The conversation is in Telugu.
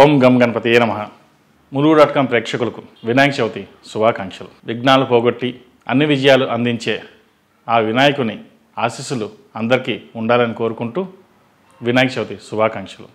ఓం గం గణపతి ఏ నమ ములుగు డాట్ కామ్ ప్రేక్షకులకు వినాయక చవితి శుభాకాంక్షలు విఘ్నాలు పోగొట్టి అన్ని విజయాలు అందించే ఆ వినాయకుని ఆశీస్సులు అందరికీ ఉండాలని కోరుకుంటూ వినాయక చవితి శుభాకాంక్షలు